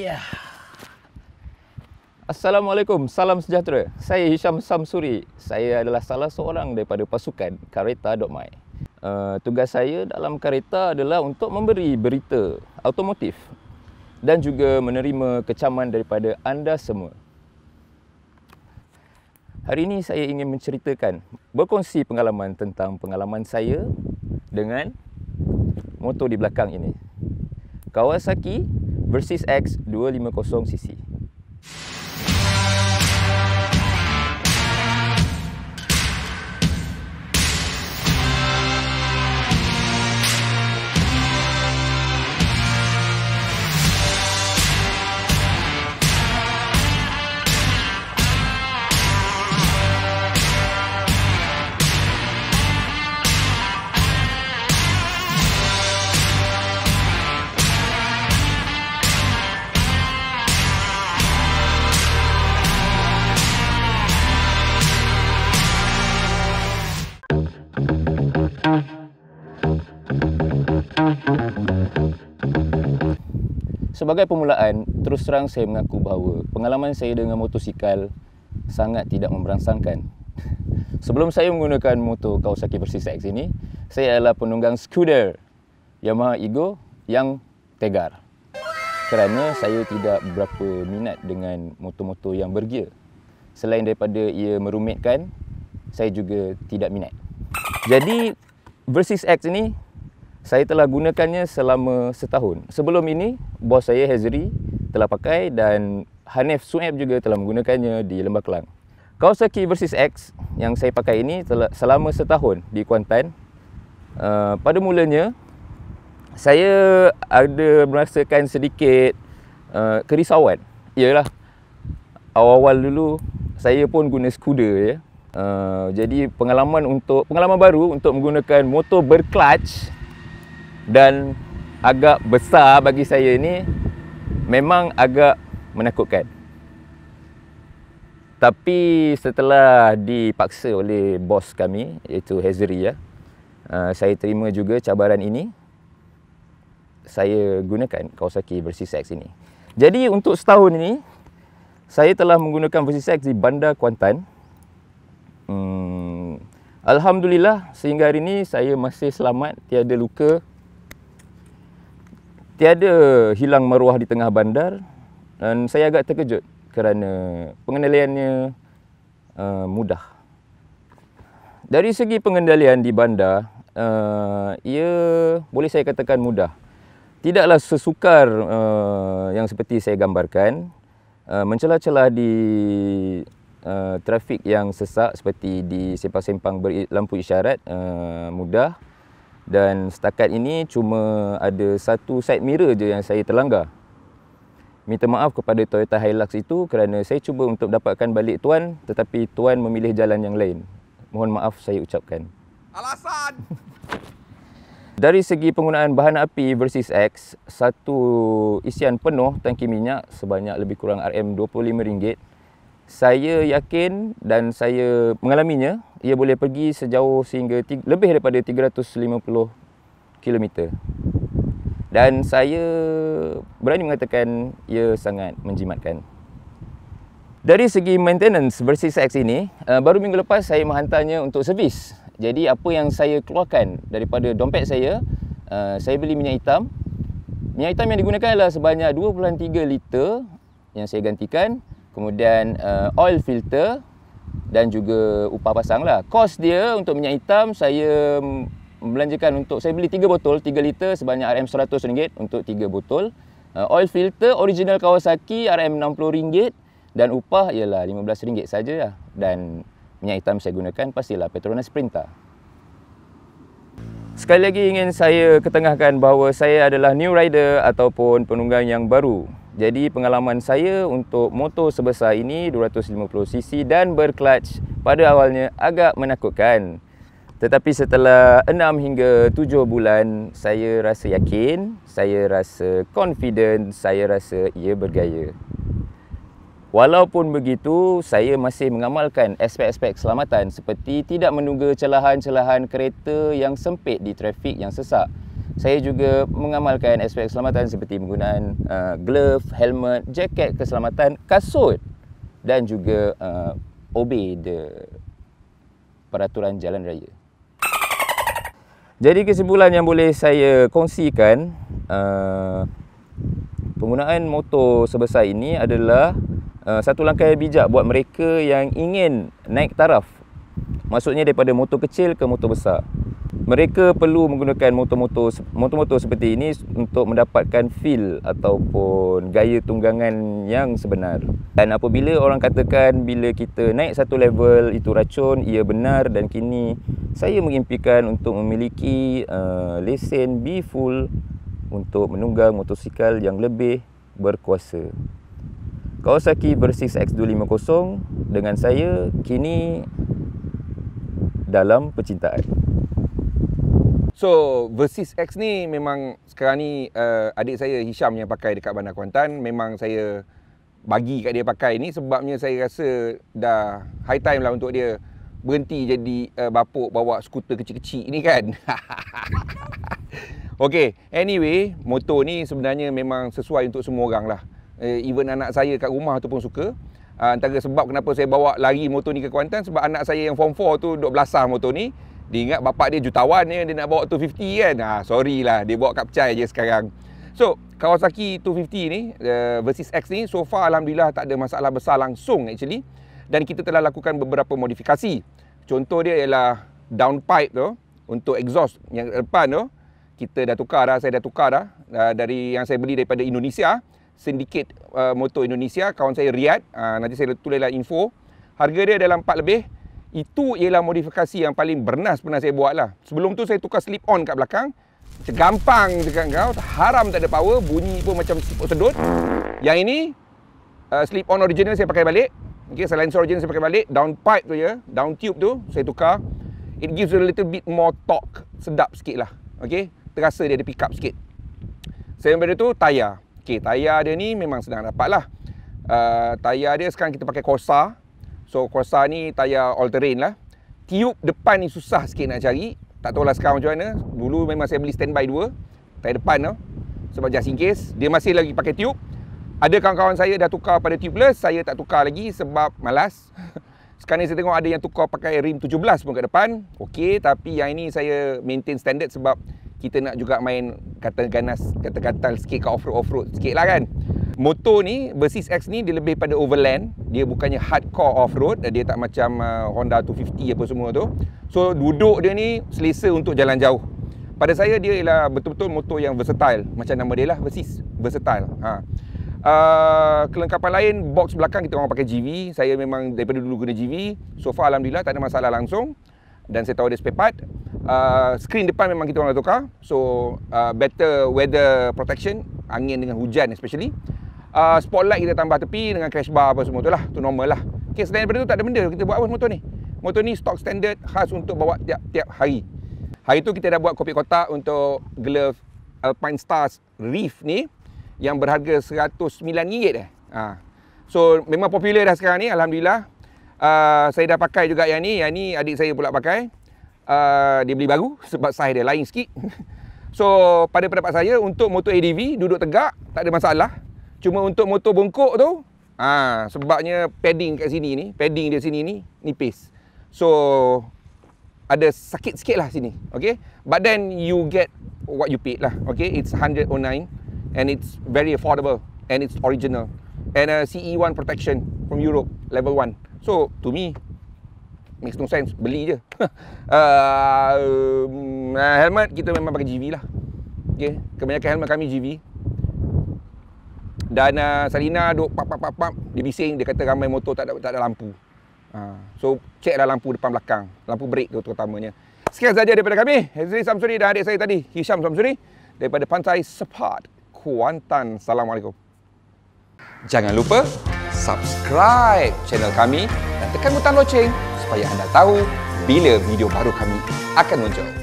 Yeah. Assalamualaikum, salam sejahtera. Saya Hisham Samsuri. Saya adalah salah seorang daripada pasukan Kereta Dokmai. Uh, eh, tugas saya dalam kereta adalah untuk memberi berita automotif dan juga menerima kecaman daripada anda semua. Hari ini saya ingin menceritakan, berkongsi pengalaman tentang pengalaman saya dengan motor di belakang ini. Kawasaki versus X 250cc. Sebagai permulaan, terus terang saya mengaku bahawa pengalaman saya dengan motosikal sangat tidak memberangsangkan. Sebelum saya menggunakan motor Kawasaki Versys X ini, saya adalah penunggang skuder Yamaha Ego yang tegar. Kerana saya tidak berapa minat dengan motor-motor yang bergear. Selain daripada ia merumitkan, saya juga tidak minat. Jadi, Versys X ini saya telah gunakannya selama setahun. Sebelum ini, bos saya Hezri telah pakai dan Hanif Suhaib juga telah menggunakannya di Lembah Kelang. Kawasaki versus X yang saya pakai ini telah selama setahun di Kuantan. Uh, pada mulanya, saya ada merasakan sedikit uh, kerisauan. Yalah, awal-awal dulu saya pun guna skuda ya. Uh, jadi pengalaman untuk pengalaman baru untuk menggunakan motor berclutch dan agak besar bagi saya ni memang agak menakutkan. Tapi setelah dipaksa oleh bos kami iaitu Hazri ya, ah, saya terima juga cabaran ini. Saya gunakan Kawasaki seks ini. Jadi untuk setahun ini saya telah menggunakan versi seks di Bandar Kuantan. Hmm, Alhamdulillah sehingga hari ini saya masih selamat tiada luka tiada hilang maruah di tengah bandar dan saya agak terkejut kerana pengendaliannya uh, mudah. Dari segi pengendalian di bandar, uh, ia boleh saya katakan mudah. Tidaklah sesukar uh, yang seperti saya gambarkan. Uh, mencelah-celah di uh, trafik yang sesak seperti di sempang-sempang lampu isyarat uh, mudah dan setakat ini cuma ada satu side mirror je yang saya terlanggar. Minta maaf kepada Toyota Hilux itu kerana saya cuba untuk dapatkan balik tuan tetapi tuan memilih jalan yang lain. Mohon maaf saya ucapkan. Alasan. Dari segi penggunaan bahan api versus X, satu isian penuh tangki minyak sebanyak lebih kurang RM25 saya yakin dan saya mengalaminya ia boleh pergi sejauh sehingga tiga, lebih daripada 350 km dan saya berani mengatakan ia sangat menjimatkan dari segi maintenance versi X ini eh, baru minggu lepas saya menghantarnya untuk servis jadi apa yang saya keluarkan daripada dompet saya eh, saya beli minyak hitam minyak hitam yang digunakan adalah sebanyak 2.3 liter yang saya gantikan kemudian uh, oil filter dan juga upah pasang lah kos dia untuk minyak hitam saya belanjakan untuk saya beli 3 botol 3 liter sebanyak RM100 untuk 3 botol uh, oil filter original Kawasaki RM60 dan upah ialah RM15 saja lah dan minyak hitam saya gunakan pastilah Petronas Sprinta Sekali lagi ingin saya ketengahkan bahawa saya adalah new rider ataupun penunggang yang baru jadi pengalaman saya untuk motor sebesar ini 250cc dan berclutch pada awalnya agak menakutkan. Tetapi setelah 6 hingga 7 bulan saya rasa yakin, saya rasa confident, saya rasa ia bergaya. Walaupun begitu, saya masih mengamalkan aspek-aspek keselamatan seperti tidak menunggu celahan-celahan kereta yang sempit di trafik yang sesak saya juga mengamalkan aspek keselamatan seperti penggunaan uh, glove, helmet, jaket keselamatan, kasut dan juga uh, obey the peraturan jalan raya. Jadi kesimpulan yang boleh saya kongsikan uh, penggunaan motor sebesar ini adalah uh, satu langkah yang bijak buat mereka yang ingin naik taraf. Maksudnya daripada motor kecil ke motor besar mereka perlu menggunakan motor-motor motor-motor seperti ini untuk mendapatkan feel ataupun gaya tunggangan yang sebenar. Dan apabila orang katakan bila kita naik satu level itu racun, ia benar dan kini saya mengimpikan untuk memiliki uh, lesen B full untuk menunggang motosikal yang lebih berkuasa. Kawasaki Versys X250 dengan saya kini dalam percintaan. So Versys X ni memang sekarang ni uh, adik saya Hisham yang pakai dekat Bandar Kuantan memang saya bagi kat dia pakai ni sebabnya saya rasa dah high time lah untuk dia berhenti jadi uh, bapuk bawa skuter kecil-kecil ni kan. okay, anyway, motor ni sebenarnya memang sesuai untuk semua orang lah. Uh, even anak saya kat rumah tu pun suka. Uh, antara sebab kenapa saya bawa lari motor ni ke Kuantan sebab anak saya yang form 4 tu duduk belasah motor ni. Dia ingat bapak dia jutawan ya, dia nak bawa 250 kan. Ah, sorry lah, dia bawa kapcai je sekarang. So, Kawasaki 250 ni uh, versus X ni so far alhamdulillah tak ada masalah besar langsung actually dan kita telah lakukan beberapa modifikasi. Contoh dia ialah downpipe tu untuk exhaust yang depan tu kita dah tukar dah, saya dah tukar dah uh, dari yang saya beli daripada Indonesia, sindiket uh, eh, motor Indonesia kawan saya Riyad. Uh, nanti saya tulislah info. Harga dia dalam 4 lebih itu ialah modifikasi yang paling bernas pernah saya buat lah. Sebelum tu saya tukar slip on kat belakang. Gampang dekat kau. Haram tak ada power. Bunyi pun macam sedut. Yang ini, uh, slip on original saya pakai balik. Okay, selain original saya pakai balik. Down pipe tu ya. Down tube tu saya tukar. It gives a little bit more torque. Sedap sikit lah. Okay. Terasa dia ada pick up sikit. Selain daripada tu, tayar. Okay, tayar dia ni memang senang dapat lah. Uh, tayar dia sekarang kita pakai Corsa. So Corsa ni tayar all terrain lah. Tiup depan ni susah sikit nak cari. Tak tahulah sekarang macam mana. Dulu memang saya beli standby dua. Tayar depan tau. Sebab just in case. Dia masih lagi pakai tiup. Ada kawan-kawan saya dah tukar pada tiup tubeless. Saya tak tukar lagi sebab malas. Sekarang ni saya tengok ada yang tukar pakai rim 17 pun kat depan. Okey, tapi yang ini saya maintain standard sebab kita nak juga main kata ganas, kata gatal sikit kat off-road, off-road sikit lah kan. Motor ni, Versys-X ni dia lebih pada overland. Dia bukannya hardcore off-road. Dia tak macam uh, Honda 250 apa semua tu. So, duduk dia ni selesa untuk jalan jauh. Pada saya, dia ialah betul-betul motor yang versatile. Macam nama dia lah, Versys. Versatile. Ha. Uh, kelengkapan lain, box belakang kita orang pakai GV. Saya memang daripada dulu guna GV. So far, Alhamdulillah, tak ada masalah langsung. Dan saya tahu dia spare part. Uh, screen depan memang kita orang dah tukar. So, uh, better weather protection. Angin dengan hujan especially uh, spotlight kita tambah tepi dengan crash bar apa semua tu lah tu normal lah okay, selain daripada tu tak ada benda kita buat apa motor ni motor ni stock standard khas untuk bawa tiap, tiap hari hari tu kita dah buat kopi kotak untuk glove Alpine uh, Stars Reef ni yang berharga RM109 eh. Ha. So memang popular dah sekarang ni Alhamdulillah uh, Saya dah pakai juga yang ni Yang ni adik saya pula pakai uh, Dia beli baru Sebab size dia lain sikit So pada pendapat saya Untuk motor ADV Duduk tegak Tak ada masalah Cuma untuk motor bongkok tu ha, Sebabnya padding kat sini ni Padding dia sini ni Nipis So Ada sakit sikit lah sini Okay But then you get What you paid lah Okay It's 109 And it's very affordable And it's original And a CE1 protection From Europe Level 1 So to me Makes no sense Beli je uh, um, uh, Helmet kita memang pakai GV lah Okay Kebanyakan helmet kami GV dan uh, Salina duk pap pap pap pap dia bising dia kata ramai motor tak ada tak ada lampu. Uh, so checklah lampu depan belakang, lampu brek tu terutamanya. Sekian saja daripada kami, Hazri Samsuri dan adik saya tadi, Hisham Samsuri daripada Pantai Sepat, Kuantan. Assalamualaikum. Jangan lupa subscribe channel kami dan tekan butang loceng supaya anda tahu bila video baru kami akan muncul.